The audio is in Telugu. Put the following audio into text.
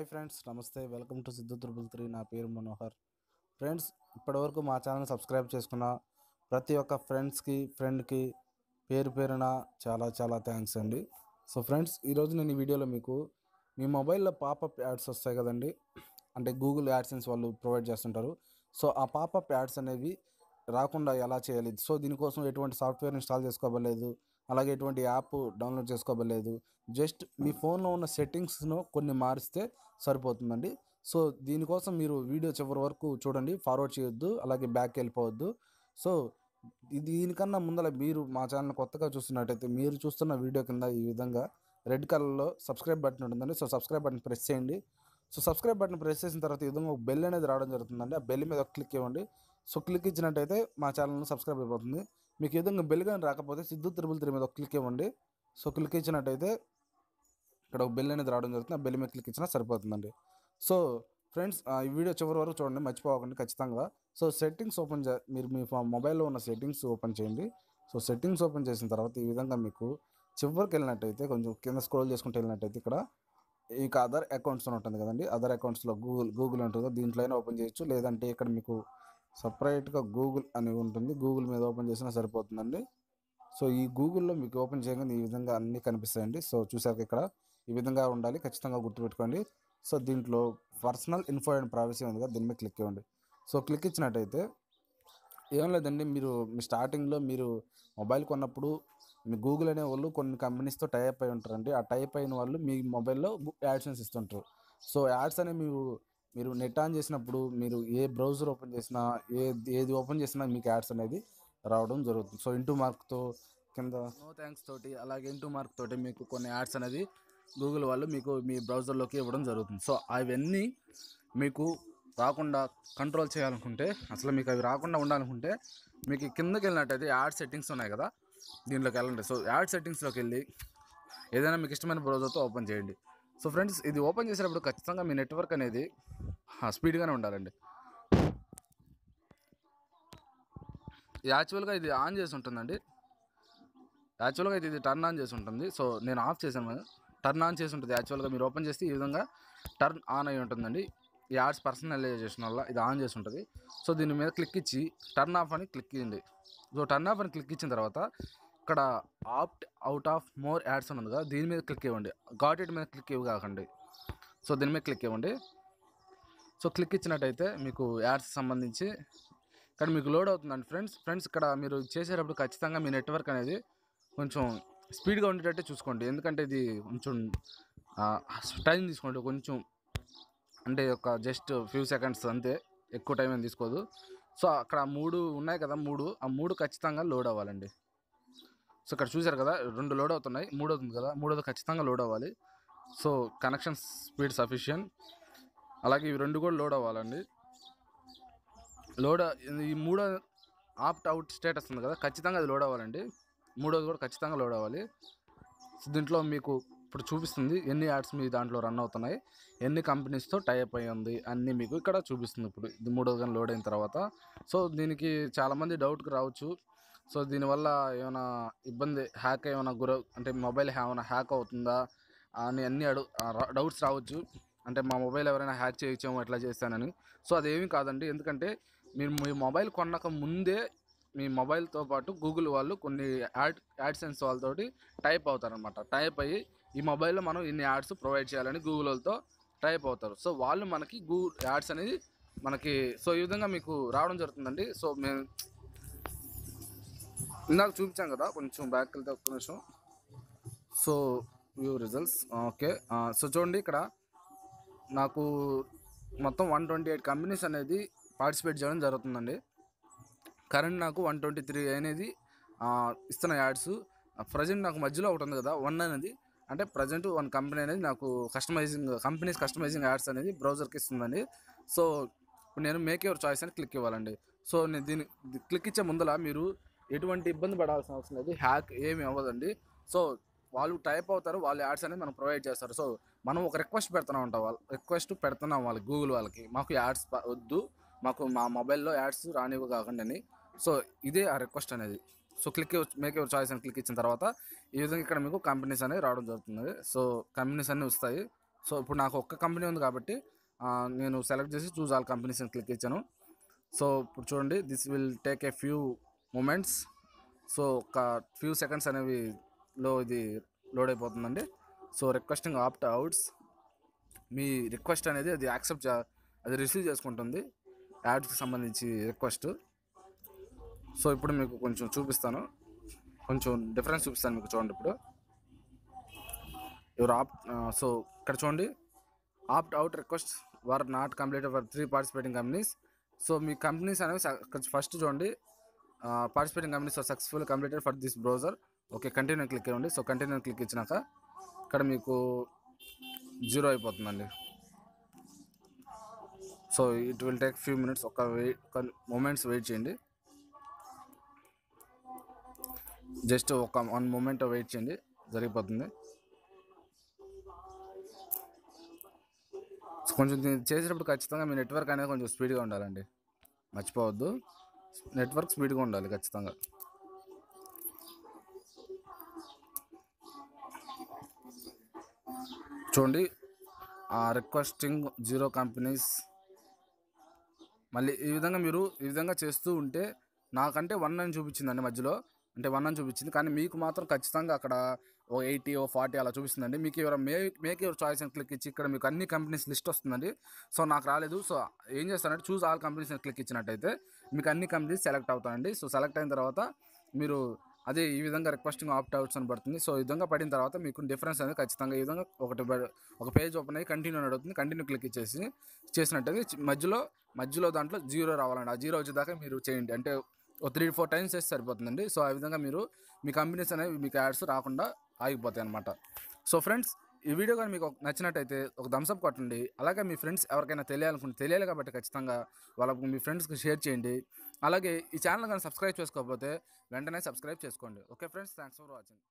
హాయ్ ఫ్రెండ్స్ నమస్తే welcome to Siddhu triple three నా పేరు మనోహర్ ఫ్రెండ్స్ ఇప్పటివరకు మా ఛానల్ సబ్స్క్రైబ్ చేసుకున్న ప్రతి ఒక్క ఫ్రెండ్స్కి ఫ్రెండ్కి పేరు పేరున చాలా చాలా థ్యాంక్స్ అండి సో ఫ్రెండ్స్ ఈరోజు నేను ఈ వీడియోలో మీకు మీ మొబైల్లో పాపప్ యాడ్స్ వస్తాయి కదండి అంటే గూగుల్ యాడ్సెన్స్ వాళ్ళు ప్రొవైడ్ చేస్తుంటారు సో ఆ పాపప్ యాడ్స్ అనేవి రాకుండా ఎలా చేయాలి సో దీనికోసం ఎటువంటి సాఫ్ట్వేర్ ఇన్స్టాల్ చేసుకోవలేదు అలాగే ఎటువంటి యాప్ డౌన్లోడ్ చేసుకోవలేదు జస్ట్ మీ ఫోన్లో ఉన్న సెట్టింగ్స్ను కొన్ని మారిస్తే సరిపోతుందండి సో దీనికోసం మీరు వీడియో చివరి వరకు చూడండి ఫార్వర్డ్ చేయొద్దు అలాగే బ్యాక్ వెళ్ళిపోవద్దు సో దీనికన్నా ముందర మీరు మా ఛానల్ కొత్తగా చూస్తున్నట్టయితే మీరు చూస్తున్న వీడియో కింద ఈ విధంగా రెడ్ కలర్లో సబ్స్క్రైబ్ బటన్ ఉంటుందండి సో సబ్స్క్రైబ్ బటన్ ప్రెస్ చేయండి సో సబ్స్క్రైబ్ బటన్ ప్రెస్ చేసిన తర్వాత ఈ విధంగా ఒక బెల్ అనేది రావడం జరుగుతుందండి ఆ బెల్ మీద క్లిక్ ఇవ్వండి సో క్లిక్ ఇచ్చినట్టయితే మా ఛానల్ సబ్స్క్రైబ్ అయిపోతుంది మీకు ఏదైనా బెల్ కానీ రాకపోతే సిద్ధు త్రిబుల్ త్రీ మీద ఒక క్లిక్ ఇవ్వండి సో క్లిక్ ఇచ్చినట్టయితే ఇక్కడ ఒక బెల్ అనేది రావడం జరుగుతుంది ఆ బెల్ మీద క్లిక్ ఇచ్చినా సరిపోతుందండి సో ఫ్రెండ్స్ ఈ వీడియో చివరి వరకు చూడండి మర్చిపోకండి ఖచ్చితంగా సో సెట్టింగ్స్ ఓపెన్ చే మీరు మీ మొబైల్లో ఉన్న సెట్టింగ్స్ ఓపెన్ చేయండి సో సెట్టింగ్స్ ఓపెన్ చేసిన తర్వాత ఈ విధంగా మీకు చివరికి వెళ్ళినట్టయితే కొంచెం కింద స్క్రోల్ చేసుకుంటూ వెళ్ళినట్టయితే ఇక్కడ ఇక అదర్ అకౌంట్స్ ఉంటుంది కదండి అదర్ అకౌంట్స్లో గూగుల్ గూగుల్ ఉంటుందో దీంట్లో అయినా ఓపెన్ చేయొచ్చు లేదంటే ఇక్కడ మీకు సపరేట్గా గూగుల్ అని ఉంటుంది గూగుల్ మీద ఓపెన్ చేసినా సరిపోతుందండి సో ఈ గూగుల్లో మీకు ఓపెన్ చేయగానే ఈ విధంగా అన్నీ కనిపిస్తాయండి సో చూసాక ఇక్కడ ఈ విధంగా ఉండాలి ఖచ్చితంగా గుర్తుపెట్టుకోండి సో దీంట్లో పర్సనల్ ఇన్ఫో అండ్ ప్రైవసీ ఉంది కదా దీని మీద క్లిక్ ఇవ్వండి సో క్లిక్ ఇచ్చినట్టయితే ఏం లేదండి మీరు మీ స్టార్టింగ్లో మీరు మొబైల్ కొన్నప్పుడు మీ గూగుల్ అనే వాళ్ళు కొన్ని కంపెనీస్తో టైప్ అయి ఉంటారండి ఆ టైప్ అయిన వాళ్ళు మీ మొబైల్లో యాడ్సెన్స్ ఇస్తుంటారు సో యాడ్స్ అనేవి మీరు మీరు నెట్ ఆన్ చేసినప్పుడు మీరు ఏ బ్రౌజర్ ఓపెన్ చేసినా ఏ ఏది ఓపెన్ చేసినా మీకు యాడ్స్ అనేది రావడం జరుగుతుంది సో ఇంటూ మార్క్తో కింద నో థ్యాంక్స్ తోటి అలాగే ఇంటూ మార్క్ తోటి మీకు కొన్ని యాడ్స్ అనేది గూగుల్ వాళ్ళు మీకు మీ బ్రౌజర్లోకి ఇవ్వడం జరుగుతుంది సో అవన్నీ మీకు రాకుండా కంట్రోల్ చేయాలనుకుంటే అసలు మీకు అవి రాకుండా ఉండాలనుకుంటే మీకు కిందకి వెళ్ళినట్టయితే యాడ్ సెట్టింగ్స్ ఉన్నాయి కదా దీంట్లోకి వెళ్ళండి సో యాడ్ సెట్టింగ్స్లోకి వెళ్ళి ఏదైనా మీకు ఇష్టమైన బ్రౌజర్తో ఓపెన్ చేయండి సో ఫ్రెండ్స్ ఇది ఓపెన్ చేసేటప్పుడు ఖచ్చితంగా మీ నెట్వర్క్ అనేది స్పీడ్గానే ఉండాలండి యాక్చువల్గా ఇది ఆన్ చేసి ఉంటుందండి యాక్చువల్గా ఇది ఇది టర్న్ ఆన్ చేసి ఉంటుంది సో నేను ఆఫ్ చేశాను టర్న్ ఆన్ చేసి ఉంటుంది యాక్చువల్గా మీరు ఓపెన్ చేస్తే ఈ విధంగా టర్న్ ఆన్ అయి ఉంటుందండి ఈ యాడ్స్ పర్సనలైజేషన్ వల్ల ఇది ఆన్ చేసి ఉంటుంది సో దీని మీద క్లిక్ ఇచ్చి టర్న్ ఆఫ్ అని క్లిక్ చేయండి సో టర్న్ ఆఫ్ అని క్లిక్ ఇచ్చిన తర్వాత ఇక్కడ opt out of more ads ఉంది కదా దీని మీద క్లిక్ ఇవ్వండి గాట్ ఇట్ మీద క్లిక్ ఇవ్వ కాకండి సో దీని మీద క్లిక్ ఇవ్వండి సో క్లిక్ ఇచ్చినట్టయితే మీకు యాడ్స్ సంబంధించి కానీ మీకు లోడ్ అవుతుందండి ఫ్రెండ్స్ ఫ్రెండ్స్ ఇక్కడ మీరు చేసేటప్పుడు ఖచ్చితంగా మీ నెట్వర్క్ అనేది కొంచెం స్పీడ్గా ఉండేటట్టు చూసుకోండి ఎందుకంటే ఇది కొంచెం టైం తీసుకోండి కొంచెం అంటే ఒక జస్ట్ ఫ్యూ సెకండ్స్ అంతే ఎక్కువ టైం ఏం తీసుకోదు సో అక్కడ మూడు ఉన్నాయి కదా మూడు ఆ మూడు ఖచ్చితంగా లోడ్ అవ్వాలండి సో ఇక్కడ చూశారు కదా రెండు లోడ్ అవుతున్నాయి మూడోది ఉంది కదా మూడోది ఖచ్చితంగా లోడ్ అవ్వాలి సో కనెక్షన్ స్పీడ్ సఫిషియన్ అలాగే ఇవి రెండు కూడా లోడ్ అవ్వాలండి లోడ్ ఈ మూడో ఆప్ట్ అవుట్ స్టేటస్ ఉంది కదా ఖచ్చితంగా అది లోడ్ అవ్వాలండి మూడోది కూడా ఖచ్చితంగా లోడ్ అవ్వాలి దీంట్లో మీకు ఇప్పుడు చూపిస్తుంది ఎన్ని యాడ్స్ మీ దాంట్లో రన్ అవుతున్నాయి ఎన్ని కంపెనీస్తో టైప్ అయ్యి ఉంది అన్నీ మీకు ఇక్కడ చూపిస్తుంది ఇప్పుడు ఇది మూడోది కానీ లోడ్ అయిన తర్వాత సో దీనికి చాలామంది డౌట్కి రావచ్చు సో దీనివల్ల ఏమైనా ఇబ్బంది హ్యాక్ ఏమైనా గుర అంటే మొబైల్ ఏమైనా హ్యాక్ అవుతుందా అని అన్ని అడు డౌట్స్ రావచ్చు అంటే మా మొబైల్ ఎవరైనా హ్యాక్ చేయించామో ఎట్లా చేస్తానని సో అదేమీ కాదండి ఎందుకంటే మీరు మీ మొబైల్ కొన్నాక ముందే మీ మొబైల్తో పాటు గూగుల్ వాళ్ళు కొన్ని యాడ్ యాడ్సెన్స్ వాళ్ళతోటి టైప్ అవుతారనమాట టైప్ అయ్యి ఈ మొబైల్లో మనం ఇన్ని యాడ్స్ ప్రొవైడ్ చేయాలని గూగుల్ వాళ్ళతో టైప్ అవుతారు సో వాళ్ళు మనకి గూ యాడ్స్ అనేది మనకి సో ఈ విధంగా మీకు రావడం జరుగుతుందండి సో మేము ఇందాక చూపించాం కదా కొంచెం బ్యాక్ వెళ్తే ఒక్క నిమిషం so view results okay so చూడండి ఇక్కడ నాకు మొత్తం వన్ ట్వంటీ ఎయిట్ కంపెనీస్ అనేది పార్టిసిపేట్ చేయడం జరుగుతుందండి కరెంట్ నాకు వన్ ట్వంటీ త్రీ అనేది ఇస్తున్న యాడ్స్ ప్రజెంట్ నాకు మధ్యలో ఒకటి ఉంది కదా వన్ అనేది అంటే ప్రజెంట్ వన్ కంపెనీ అనేది నాకు కస్టమైజింగ్ కంపెనీస్ కస్టమైజింగ్ యాడ్స్ అనేది బ్రౌజర్కి ఇస్తుందండి సో ఇప్పుడు నేను మేక్ యువర్ చాయిస్ అని క్లిక్ ఇవ్వాలండి సో నేను దీన్ని క్లిక్ ఇచ్చే ముందర మీరు ఎటువంటి ఇబ్బంది పడాల్సిన అవసరం లేదు హ్యాక్ ఏమి అవ్వదండి సో వాళ్ళు టైప్ అవుతారు వాళ్ళు యాడ్స్ అనేది మనం ప్రొవైడ్ చేస్తారు సో మనం ఒక రిక్వెస్ట్ పెడుతున్నాం ఉంటాం వాళ్ళు రిక్వెస్ట్ పెడుతున్నాం వాళ్ళకి గూగుల్ వాళ్ళకి మాకు యాడ్స్ వద్దు మాకు మా మొబైల్లో యాడ్స్ రానివ్వ కాకుండా అని సో ఇదే ఆ రిక్వెస్ట్ అనేది so click make your choice అని క్లిక్ ఇచ్చిన తర్వాత ఈ విధంగా ఇక్కడ మీకు కంపెనీస్ అనేవి రావడం జరుగుతుంది సో కంపెనీస్ అన్నీ వస్తాయి సో ఇప్పుడు నాకు ఒక్క కంపెనీ ఉంది కాబట్టి నేను సెలెక్ట్ చేసి చూసి వాళ్ళ కంపెనీస్ అని క్లిక్ ఇచ్చాను సో ఇప్పుడు చూడండి this will take a few moments so ఒక ఫ్యూ సెకండ్స్ అనేవి లో ఇది లోడ్ అయిపోతుందండి సో రిక్వెస్టింగ్ ఆప్ట్ అవుట్స్ మీ రిక్వెస్ట్ అనేది అది యాక్సెప్ట్ అది రిసీవ్ చేసుకుంటుంది యాడ్స్కి సంబంధించి రిక్వెస్ట్ సో ఇప్పుడు మీకు కొంచెం చూపిస్తాను కొంచెం డిఫరెన్స్ చూపిస్తాను మీకు చూడండి ఇప్పుడు ఎవరు ఆప్ సో ఇక్కడ చూడండి opt out request were not complete for three participating companies so మీ కంపెనీస్ అనేవి ఫస్ట్ చూడండి participating companies are successful completed for this browser okay continue click ఇవ్వండి సో కంటిన్యూ క్లిక్ ఇచ్చినాక ఇక్కడ మీకు జీరో అయిపోతుందండి so it will take few minutes ఒక వెయిట్ ఒక మూమెంట్స్ వెయిట్ చేయండి జస్ట్ ఒక వన్ మూమెంట్ వెయిట్ చేయండి జరిగిపోతుంది కొంచెం చేసేటప్పుడు ఖచ్చితంగా మీ నెట్వర్క్ అనేది కొంచెం స్పీడ్గా ఉండాలండి మర్చిపోవద్దు నెట్వర్క్ స్పీడ్గా ఉండాలి ఖచ్చితంగా చూడండి రిక్వెస్టింగ్ జీరో కంపెనీస్ మళ్ళీ ఈ విధంగా మీరు ఈ విధంగా చేస్తూ ఉంటే నాకంటే వన్ అని చూపించిందండి మధ్యలో అంటే వన్ అని చూపించింది కానీ మీకు మాత్రం ఖచ్చితంగా అక్కడ ఓ ఎయిటీ ఓ ఫార్టీ అలా చూపిస్తుందండి మీకు ఎవరైనా మే మేక్ యువర్ చాయిస్ అని క్లిక్ ఇచ్చి ఇక్కడ మీకు అన్ని కంపెనీస్ లిస్ట్ వస్తుందండి సో నాకు రాలేదు సో ఏం చేస్తానంటే చూస్ ఆల్ కంపెనీస్ క్లిక్ ఇచ్చినట్టయితే మీకు అన్ని కంపెనీస్ సెలెక్ట్ అవుతాయండి సో సెలెక్ట్ అయిన తర్వాత మీరు అదే ఈ విధంగా రిక్వెస్టింగ్ ఆప్ట్ అవుట్స్ అని పడుతుంది సో ఈ విధంగా పడిన తర్వాత మీకు డిఫరెన్స్ అనేది ఖచ్చితంగా ఈ విధంగా ఒకటి ఒక పేజ్ ఓపెన్ అయ్యి కంటిన్యూ అడుగుతుంది కంటిన్యూ క్లిక్ ఇచ్చేసి చేసినట్టయితే మధ్యలో మధ్యలో దాంట్లో జీరో రావాలండి ఆ జీరో వచ్చేదాకా మీరు చేయండి అంటే ఒక త్రీ ఫోర్ టైమ్స్ వేస్తే సరిపోతుందండి సో ఆ విధంగా మీరు మీ కంపెనీస్ అనేవి మీకు యాడ్స్ రాకుండా ఆగిపోతాయి అనమాట సో ఫ్రెండ్స్ ఈ వీడియో కానీ మీకు నచ్చినట్టయితే ఒక థమ్స్అప్ కొట్టండి అలాగే మీ ఫ్రెండ్స్ ఎవరికైనా తెలియాలనుకుంటే తెలియాలి కాబట్టి ఖచ్చితంగా వాళ్ళకు మీ ఫ్రెండ్స్కి షేర్ చేయండి అలాగే ఈ ఛానల్ కానీ సబ్స్క్రైబ్ చేసుకోకపోతే వెంటనే సబ్స్క్రైబ్ చేసుకోండి okay friends thanks for watching